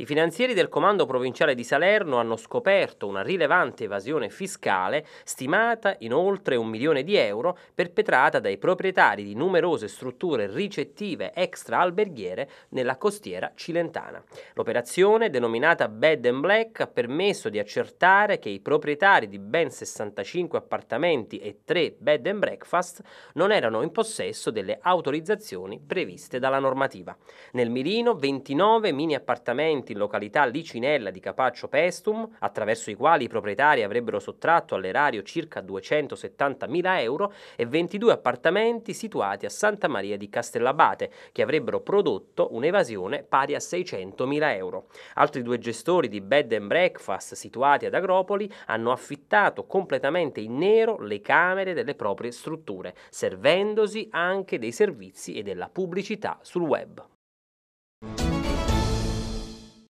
I finanzieri del Comando Provinciale di Salerno hanno scoperto una rilevante evasione fiscale stimata in oltre un milione di euro perpetrata dai proprietari di numerose strutture ricettive extra-alberghiere nella costiera cilentana. L'operazione, denominata Bed and Black, ha permesso di accertare che i proprietari di ben 65 appartamenti e 3 bed and breakfast non erano in possesso delle autorizzazioni previste dalla normativa. Nel mirino 29 mini appartamenti interventi in località Licinella di Capaccio Pestum, attraverso i quali i proprietari avrebbero sottratto all'erario circa 270.000 euro e 22 appartamenti situati a Santa Maria di Castellabate, che avrebbero prodotto un'evasione pari a 600.000 euro. Altri due gestori di bed and breakfast situati ad Agropoli hanno affittato completamente in nero le camere delle proprie strutture, servendosi anche dei servizi e della pubblicità sul web.